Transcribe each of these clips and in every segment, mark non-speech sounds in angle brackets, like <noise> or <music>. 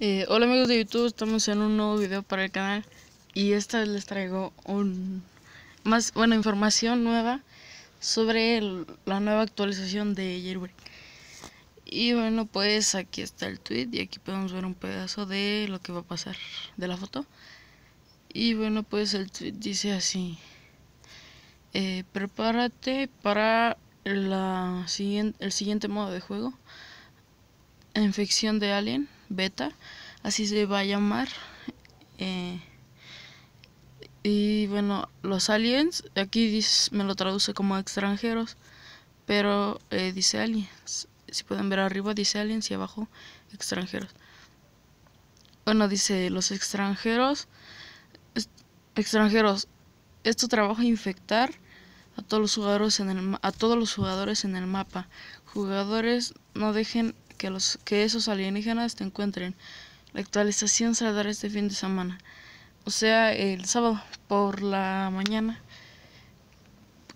Eh, hola amigos de YouTube, estamos en un nuevo video para el canal y esta les traigo un más bueno información nueva sobre la nueva actualización de Jailbreak. Y bueno, pues aquí está el tweet y aquí podemos ver un pedazo de lo que va a pasar de la foto. Y bueno, pues el tweet dice así: eh, prepárate para la el siguiente modo de juego, infección de alien beta, así se va a llamar. Eh, y bueno, los aliens, aquí me lo traduce como extranjeros, pero eh, dice aliens. Si pueden ver arriba dice aliens y abajo extranjeros. Bueno, dice los extranjeros, extranjeros, esto trabaja infectar a todos los jugadores a todos los jugadores en el mapa. Jugadores no dejen que, esos alienígenas te encuentren. La actualización saldrá este fin de semana. O sea, el sábado por la mañana,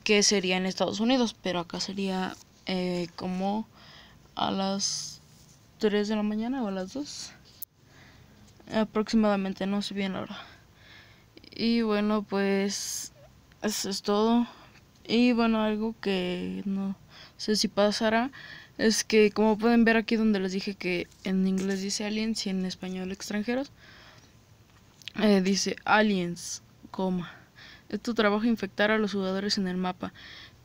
que sería en Estados Unidos, pero acá sería eh, como a las 3 de la mañana o a las 2. Aproximadamente, no sé bien la hora. Y bueno, pues eso es todo. Y bueno, algo que no sé si pasará es que como pueden ver aquí donde les dije que en inglés dice aliens y en español extranjeros, eh, dice aliens, coma. Es tu trabajo infectar a los jugadores en el mapa.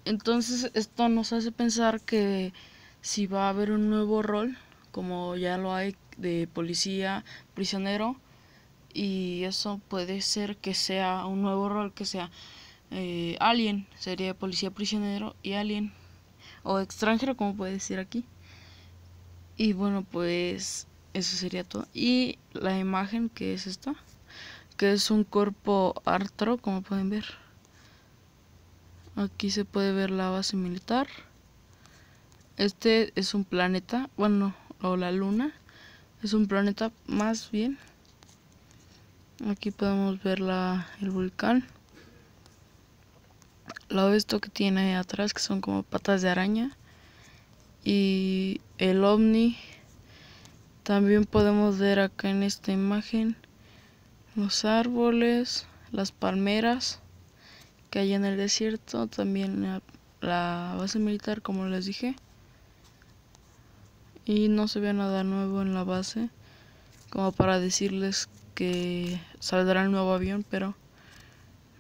Entonces esto nos hace pensar que si va a haber un nuevo rol, como ya lo hay de policía, prisionero, y eso puede ser que sea un nuevo rol que sea eh, alien, sería policía, prisionero y alien o extranjero, como puede decir aquí. Y bueno, pues eso sería todo. Y la imagen que es esta, que es un cuerpo artro, como pueden ver. Aquí se puede ver la base militar. Este es un planeta, bueno, o la luna. Es un planeta más bien. Aquí podemos ver la, el volcán lo esto que tiene atrás, que son como patas de araña. Y el ovni. También podemos ver acá en esta imagen los árboles, las palmeras que hay en el desierto, también la base militar como les dije. Y no se ve nada nuevo en la base, como para decirles que saldrá el nuevo avión, pero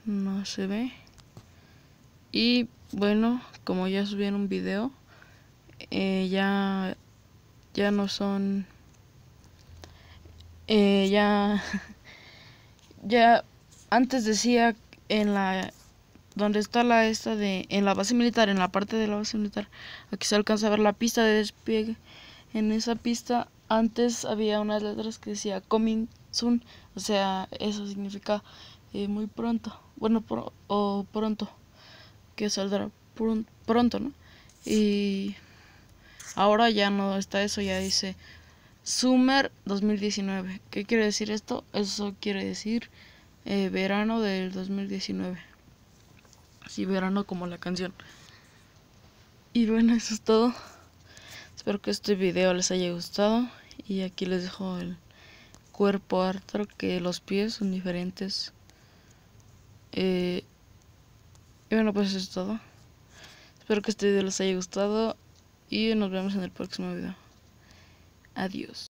no se ve. Y bueno, como ya subí en un video, eh, ya, ya no son... Eh, ya... <laughs> ya antes decía en la donde está la esta de en la base militar en la parte de la base militar aquí se alcanza a ver la pista de despliegue en esa pista antes había unas letras que decía coming soon o sea eso significa eh, muy pronto bueno o pronto que saldrá pronto, ¿no? Y ahora ya no está eso, ya dice Summer 2019. ¿Qué quiere decir esto? Eso quiere decir eh, verano del 2019. Así verano como la canción. Y bueno, eso es todo. Espero que este video les haya gustado. Y aquí les dejo el cuerpo harto que los pies son diferentes. Eh, y bueno, pues eso es todo. Espero que este video les haya gustado y nos vemos en el próximo video. Adiós.